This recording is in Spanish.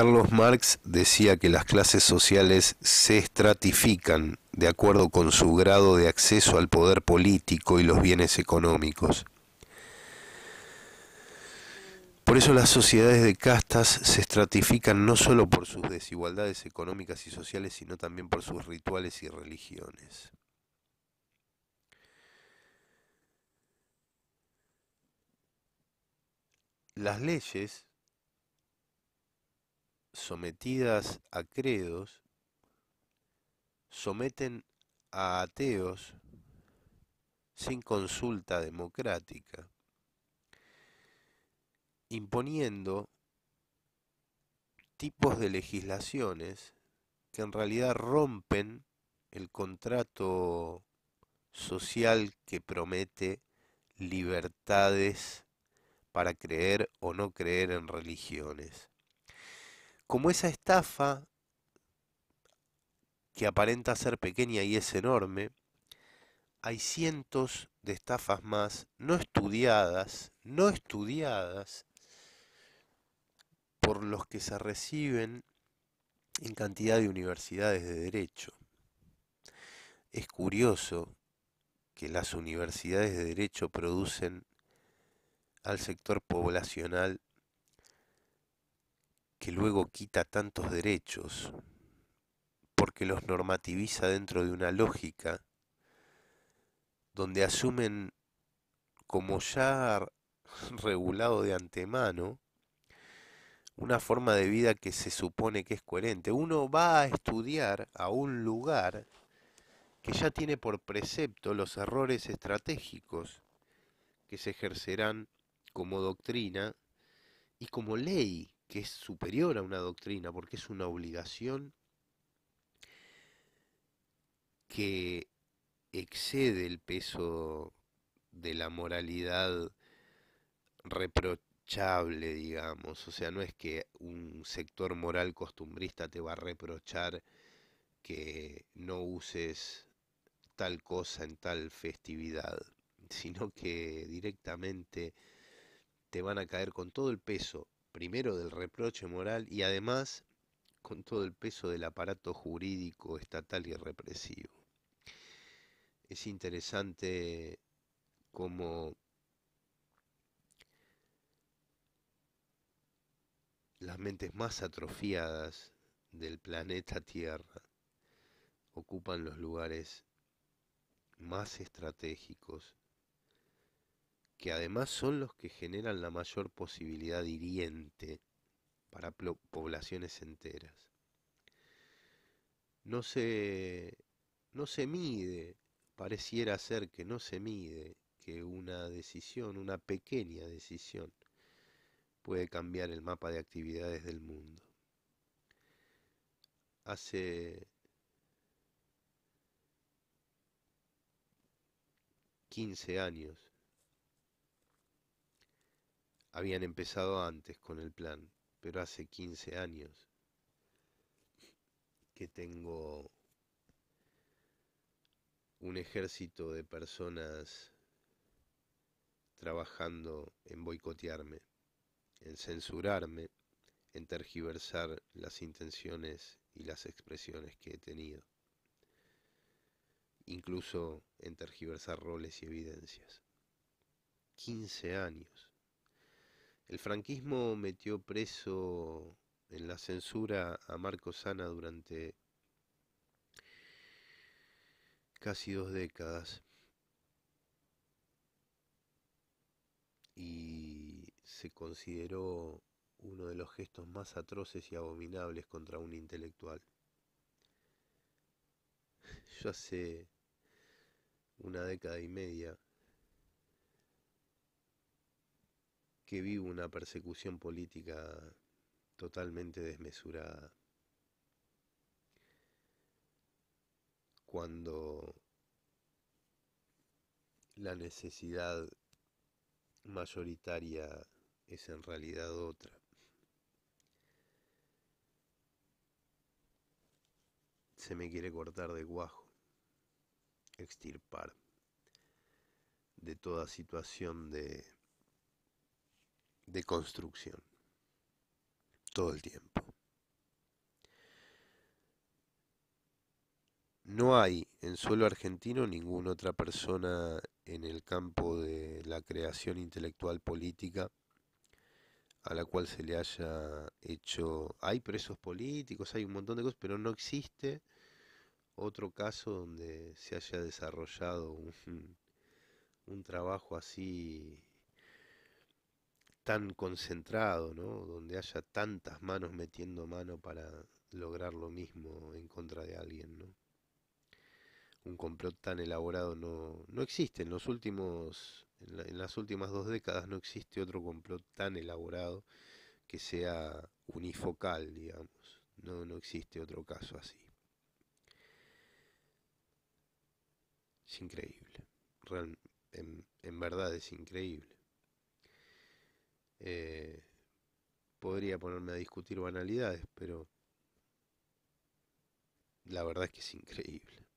Carlos Marx decía que las clases sociales se estratifican de acuerdo con su grado de acceso al poder político y los bienes económicos. Por eso las sociedades de castas se estratifican no solo por sus desigualdades económicas y sociales, sino también por sus rituales y religiones. Las leyes sometidas a credos, someten a ateos sin consulta democrática, imponiendo tipos de legislaciones que en realidad rompen el contrato social que promete libertades para creer o no creer en religiones como esa estafa que aparenta ser pequeña y es enorme, hay cientos de estafas más no estudiadas, no estudiadas, por los que se reciben en cantidad de universidades de derecho. Es curioso que las universidades de derecho producen al sector poblacional que luego quita tantos derechos porque los normativiza dentro de una lógica donde asumen como ya regulado de antemano una forma de vida que se supone que es coherente. Uno va a estudiar a un lugar que ya tiene por precepto los errores estratégicos que se ejercerán como doctrina y como ley que es superior a una doctrina, porque es una obligación que excede el peso de la moralidad reprochable, digamos. O sea, no es que un sector moral costumbrista te va a reprochar que no uses tal cosa en tal festividad, sino que directamente te van a caer con todo el peso primero del reproche moral y además con todo el peso del aparato jurídico estatal y represivo. Es interesante cómo las mentes más atrofiadas del planeta Tierra ocupan los lugares más estratégicos que además son los que generan la mayor posibilidad hiriente para poblaciones enteras. No se, no se mide, pareciera ser que no se mide que una decisión, una pequeña decisión, puede cambiar el mapa de actividades del mundo. Hace 15 años habían empezado antes con el plan, pero hace 15 años que tengo un ejército de personas trabajando en boicotearme, en censurarme, en tergiversar las intenciones y las expresiones que he tenido, incluso en tergiversar roles y evidencias. 15 años. El franquismo metió preso en la censura a Marco Sana durante casi dos décadas. Y se consideró uno de los gestos más atroces y abominables contra un intelectual. Yo hace una década y media que vivo una persecución política totalmente desmesurada. Cuando la necesidad mayoritaria es en realidad otra. Se me quiere cortar de guajo, extirpar de toda situación de de construcción. Todo el tiempo. No hay en suelo argentino ninguna otra persona en el campo de la creación intelectual política a la cual se le haya hecho... Hay presos políticos, hay un montón de cosas, pero no existe otro caso donde se haya desarrollado un, un trabajo así tan concentrado, ¿no? donde haya tantas manos metiendo mano para lograr lo mismo en contra de alguien. ¿no? Un complot tan elaborado no, existe. En, los últimos, en, las últimas dos décadas no existe otro complot tan elaborado que sea unifocal, digamos. No, no existe otro caso así. Es increíble. en verdad es increíble. Eh, podría ponerme a discutir banalidades, pero la verdad es que es increíble.